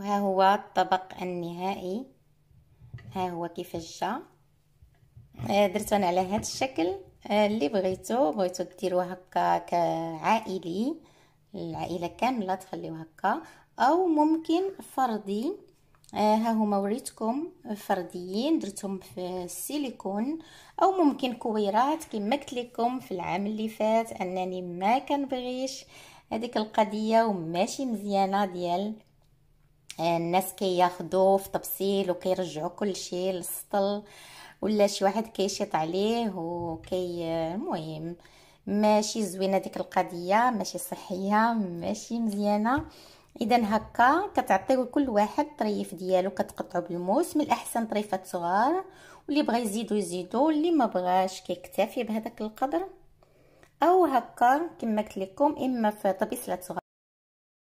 وها هو الطبق النهائي ها هو كيفاش جا آه، درته انا على هذا الشكل آه، اللي بغيتو بغيتو ديرو هكا كعائلي العائله كامله تخليوه هكا او ممكن فردي آه، ها هما وريتكم فرديين درتهم في السيليكون او ممكن كويرات كما قلت لكم في العام اللي فات انني ما كنبغيش هذيك القضيه وماشي مزيانه ديال آه، الناس كي في تبسيل وكيرجعوا كل شيء للسطل ولا شي واحد كيشيط عليه وكي المهم ماشي زوينه ديك القضيه ماشي صحيه ماشي مزيانه اذا هكا كتعطيو كل واحد طريف ديالو كتقطعو بالموس من الاحسن طريفات صغار واللي بغى يزيدو يزيدو واللي ما بغاش كيكتفي بهذاك القدر او هكا كما قلت لكم اما في طبيسلات صغار